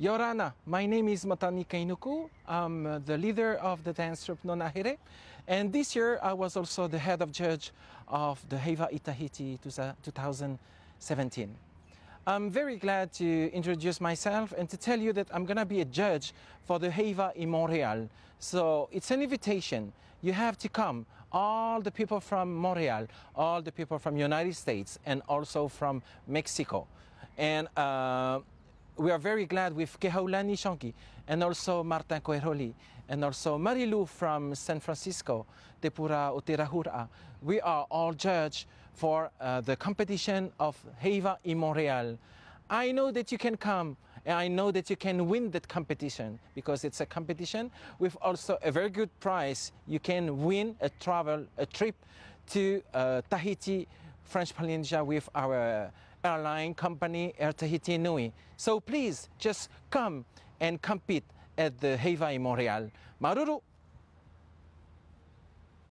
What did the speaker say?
Yorana, my name is Matani Kainuku. I'm uh, the leader of the dance troupe Nonahire. And this year I was also the head of judge of the Heiva Itahiti 2017. I'm very glad to introduce myself and to tell you that I'm going to be a judge for the Heiva in Montreal. So it's an invitation. You have to come. All the people from Montreal, all the people from United States and also from Mexico. And uh, we are very glad with Kehaulani Shanki and also Martin Coeroli and also Marilu from San Francisco, Tepura Oterahura. We are all judged for uh, the competition of Heiva in Montreal. I know that you can come and I know that you can win that competition because it's a competition with also a very good prize. You can win a travel, a trip to uh, Tahiti, French Polynesia with our airline company Air Tahiti Nui. So please just come and compete at the Heiva Memorial, Maruru!